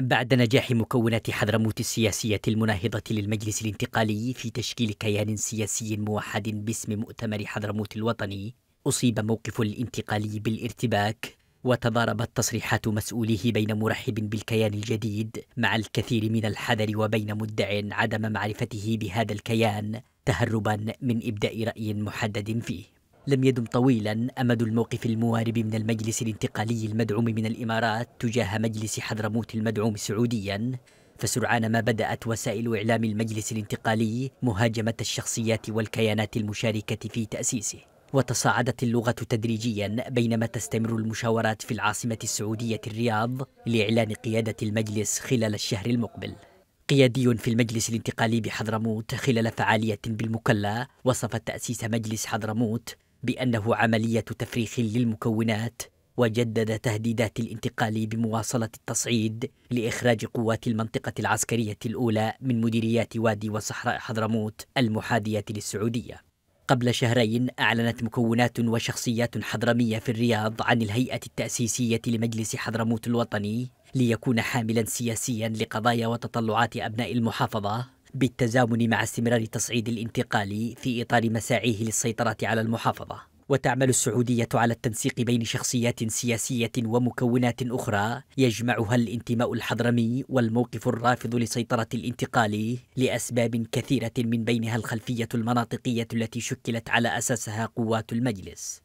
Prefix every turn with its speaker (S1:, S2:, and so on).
S1: بعد نجاح مكونات حضرموت السياسية المناهضة للمجلس الانتقالي في تشكيل كيان سياسي موحد باسم مؤتمر حضرموت الوطني، أصيب موقف الانتقالي بالارتباك، وتضاربت تصريحات مسؤوليه بين مرحب بالكيان الجديد مع الكثير من الحذر وبين مدع عدم معرفته بهذا الكيان تهربا من إبداء رأي محدد فيه. لم يدم طويلا أمد الموقف الموارب من المجلس الانتقالي المدعوم من الإمارات تجاه مجلس حضرموت المدعوم سعوديا فسرعان ما بدأت وسائل إعلام المجلس الانتقالي مهاجمة الشخصيات والكيانات المشاركة في تأسيسه وتصاعدت اللغة تدريجيا بينما تستمر المشاورات في العاصمة السعودية الرياض لإعلان قيادة المجلس خلال الشهر المقبل قيادي في المجلس الانتقالي بحضرموت خلال فعالية بالمكلا وصف تأسيس مجلس حضرموت بانه عمليه تفريخ للمكونات وجدد تهديدات الانتقال بمواصله التصعيد لاخراج قوات المنطقه العسكريه الاولى من مديريات وادي وصحراء حضرموت المحاديه للسعوديه قبل شهرين اعلنت مكونات وشخصيات حضرميه في الرياض عن الهيئه التاسيسيه لمجلس حضرموت الوطني ليكون حاملا سياسيا لقضايا وتطلعات ابناء المحافظه بالتزامن مع استمرار تصعيد الانتقالي في إطار مساعيه للسيطرة على المحافظة وتعمل السعودية على التنسيق بين شخصيات سياسية ومكونات أخرى يجمعها الانتماء الحضرمي والموقف الرافض لسيطرة الانتقال لأسباب كثيرة من بينها الخلفية المناطقية التي شكلت على أساسها قوات المجلس